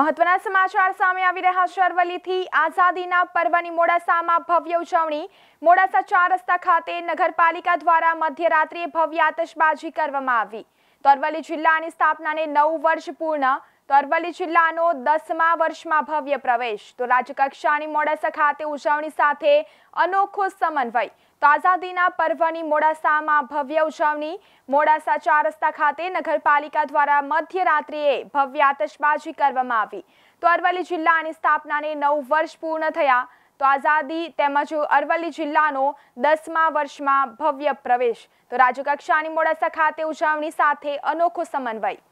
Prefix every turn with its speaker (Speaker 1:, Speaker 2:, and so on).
Speaker 1: મહત્વના સમાચાર સામે આવી રહ્યા છે અરવલ્લીથી આઝાદીના પર્વની મોડાસામાં ભવ્ય ઉજવણી મોડાસા ચાર રસ્તા ખાતે નગરપાલિકા દ્વારા મધ્યરાત્રિએ ભવ્ય આતશબાજી કરવામાં આવી તો અરવલ્લી જિલ્લાની સ્થાપનાને નવ વર્ષ પૂર્ણ તો અરવલ્લી જિલ્લાનો દસમા વર્ષમાં ભવ્ય પ્રવેશ તો રાજ્યકક્ષાની મોડાસા ખાતે ઉજવણી સાથે અનોખો સમન્વય તો આઝાદીના પર્વની મોડાસામાં ભવ્ય ઉજવણી મોડાસા ચાર રસ્તા ખાતે નગરપાલિકા દ્વારા મધ્યરાત્રિએ ભવ્ય આતશબાજી કરવામાં આવી તો અરવલ્લી જિલ્લાની સ્થાપનાને નવ વર્ષ પૂર્ણ થયા તો આઝાદી તેમજ અરવલ્લી જિલ્લાનો દસમા વર્ષમાં ભવ્ય પ્રવેશ તો રાજ્યકક્ષાની મોડાસા ખાતે ઉજવણી સાથે અનોખો સમન્વય